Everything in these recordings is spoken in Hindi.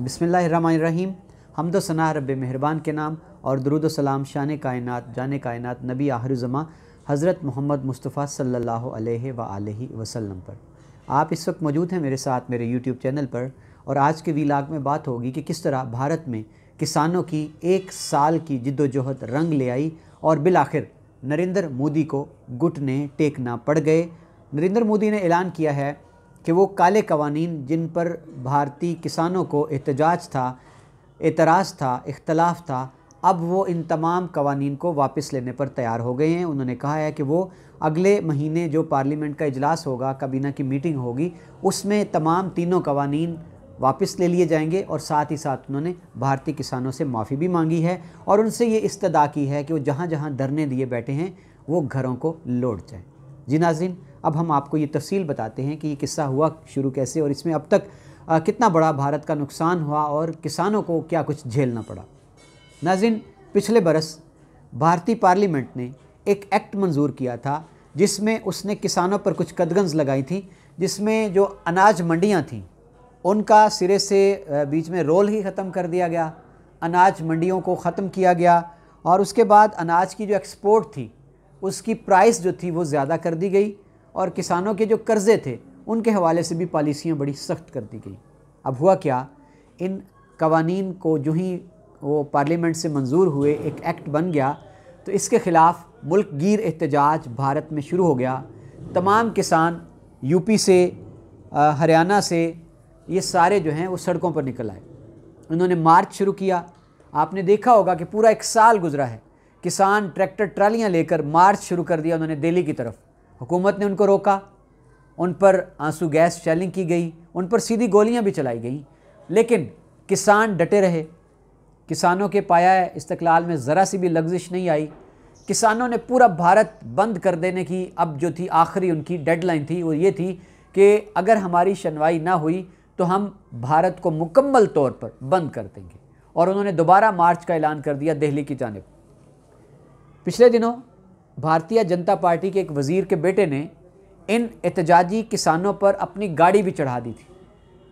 बिसमीम हमदो सना रब मेहरबान के नाम और दरुद सलाम शान कायन जान कायन नबी आहरूज़मा हज़रत मोहम्मद मुस्तफ़ा सल्ला वसम पर आप इस वक्त मौजूद हैं मेरे साथ मेरे यूट्यूब चैनल पर और आज के वीलाग में बात होगी कि किस तरह भारत में किसानों की एक साल की जिद्दोजहद रंग ले आई और बिल आखिर नरेंद्र मोदी को गुट ने टेकना पड़ गए नरेंद्र मोदी ने ऐलान किया है कि वो काले कवानीन जिन पर भारतीय किसानों को एहतजाज था एतराज़ था इख्तलाफ था अब वो इन तमाम कवानीन को वापस लेने पर तैयार हो गए हैं उन्होंने कहा है कि वो अगले महीने जो पार्लियामेंट का इजलास होगा काबीना की मीटिंग होगी उसमें तमाम तीनों कवानीन वापस ले लिए जाएंगे और साथ ही साथ उन्होंने भारतीय किसानों से माफ़ी भी मांगी है और उनसे ये इस्तदा की है कि वो जहाँ जहाँ धरने दिए बैठे हैं वो घरों को लौट जाएँ जी नाजिन अब हम आपको ये तफसील बताते हैं कि ये किस्सा हुआ शुरू कैसे और इसमें अब तक आ, कितना बड़ा भारत का नुकसान हुआ और किसानों को क्या कुछ झेलना पड़ा नाजिन पिछले बरस भारतीय पार्लियामेंट ने एक एक्ट मंजूर किया था जिसमें उसने किसानों पर कुछ कदगंज लगाई थी जिसमें जो अनाज मंडियाँ थीं उनका सिरे से बीच में रोल ही ख़त्म कर दिया गया अनाज मंडियों को ख़त्म किया गया और उसके बाद अनाज की जो एक्सपोर्ट थी उसकी प्राइस जो थी वो ज़्यादा कर दी गई और किसानों के जो कर्ज़े थे उनके हवाले से भी पॉलिसियाँ बड़ी सख्त कर दी गई अब हुआ क्या इन कवानीन को जो ही वो पार्लियामेंट से मंजूर हुए एक एक्ट बन गया तो इसके ख़िलाफ़ मुल्क गिर एहतजाज भारत में शुरू हो गया तमाम किसान यूपी से हरियाणा से ये सारे जो हैं वो सड़कों पर निकल आए उन्होंने मार्च शुरू किया आपने देखा होगा कि पूरा एक साल गुजरा है किसान ट्रैक्टर ट्रालियाँ लेकर मार्च शुरू कर दिया उन्होंने दिल्ली की तरफ़ हुकूमत ने उनको रोका उन पर आंसू गैस शेलिंग की गई उन पर सीधी गोलियां भी चलाई गई लेकिन किसान डटे रहे किसानों के पाया इस्तलाल में ज़रा सी भी लग्जिश नहीं आई किसानों ने पूरा भारत बंद कर देने की अब जो थी आखिरी उनकी डेडलाइन थी वो ये थी कि अगर हमारी सुनवाई ना हुई तो हम भारत को मुकम्मल तौर पर बंद कर देंगे और उन्होंने दोबारा मार्च का ऐलान कर दिया दिल्ली की जानब पिछले दिनों भारतीय जनता पार्टी के एक वज़ीर के बेटे ने इन एहतजाजी किसानों पर अपनी गाड़ी भी चढ़ा दी थी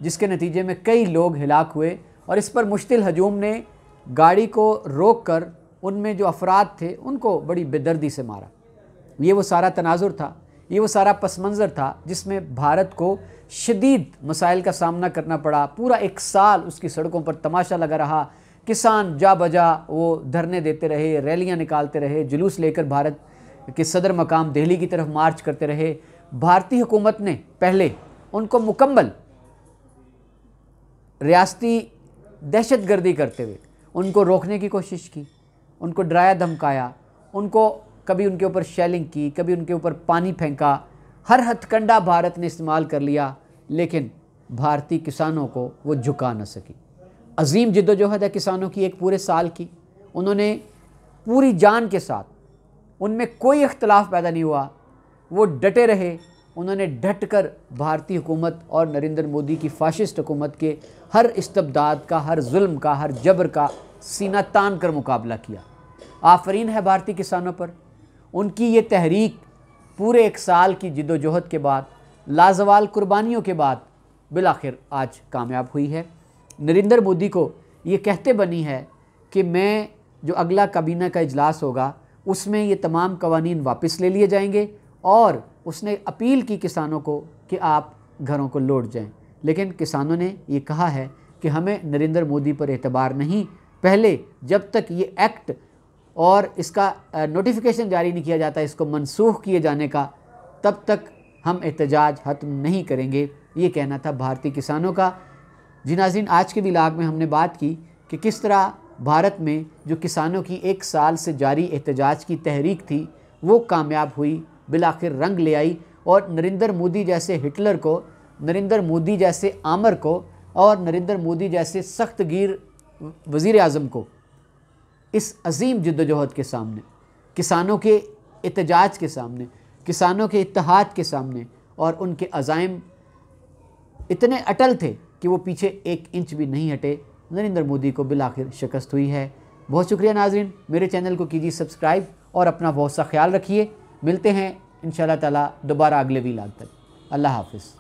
जिसके नतीजे में कई लोग हिलाक हुए और इस पर मुश्तिल हजूम ने गाड़ी को रोक कर उनमें जो अफराद थे उनको बड़ी बेदर्दी से मारा ये वो सारा तनाजुर था ये वो सारा पस मंज़र था जिसमें भारत को शदीद मसाइल का सामना करना पड़ा पूरा एक साल उसकी सड़कों पर तमाशा लगा रहा किसान जा बजा वो धरने देते रहे रैलियां निकालते रहे जुलूस लेकर भारत कि सदर मकाम दिल्ली की तरफ मार्च करते रहे भारतीय हुकूमत ने पहले उनको मुकम्मल रियाती दहशत गर्दी करते हुए उनको रोकने की कोशिश की उनको डराया धमकाया उनको कभी उनके ऊपर शेलिंग की कभी उनके ऊपर पानी फेंका हर हथकंडा भारत ने इस्तेमाल कर लिया लेकिन भारतीय किसानों को वो झुका न सकी अजीम जिद्दोजहद है किसानों की एक पूरे साल की उन्होंने पूरी जान के साथ उनमें कोई इख्तलाफ पैदा नहीं हुआ वो डटे रहे उन्होंने डट कर भारतीय हुकूमत और नरेंद्र मोदी की फाशिस्ट हुकूमत के हर इस्तबदाद का हर जुल्म का हर जबर का सीना तान कर मुकाबला किया आफरीन है भारतीय किसानों पर उनकी ये तहरीक पूरे एक साल की जिदोजहद के बाद लाजवाल कुर्बानियों के बाद बिलाखिर आज कामयाब हुई है नरेंद्र मोदी को ये कहते बनी है कि मैं जो अगला काबीना का इजलास होगा उसमें ये तमाम कवानीन वापस ले लिए जाएंगे और उसने अपील की किसानों को कि आप घरों को लौट जाएं लेकिन किसानों ने ये कहा है कि हमें नरेंद्र मोदी पर एतबार नहीं पहले जब तक ये एक्ट और इसका नोटिफिकेशन जारी नहीं किया जाता इसको मनसूख किए जाने का तब तक हम एहतजाज खत्म नहीं करेंगे ये कहना था भारतीय किसानों का जिनाजिन आज के विलाग में हमने बात की कि किस तरह भारत में जो किसानों की एक साल से जारी एहतजाज की तहरीक थी वो कामयाब हुई बिलाखिर रंग ले आई और नरेंद्र मोदी जैसे हिटलर को नरेंद्र मोदी जैसे आमर को और नरेंद्र मोदी जैसे सख्त गिर वज़ी अजम को इस अजीम जद्दोजहद के सामने किसानों के एहतजाज के सामने किसानों के इतिहाद के सामने और उनके अज़ाइम इतने अटल थे कि वो पीछे एक इंच भी नहीं हटे नरेंद्र मोदी को बिल आखिर शिकस्त हुई है बहुत शुक्रिया नाजरीन मेरे चैनल को कीजिए सब्सक्राइब और अपना बहुत सा ख्याल रखिए मिलते हैं इन ताला दोबारा अगले वीलाग तक अल्लाह हाफिज़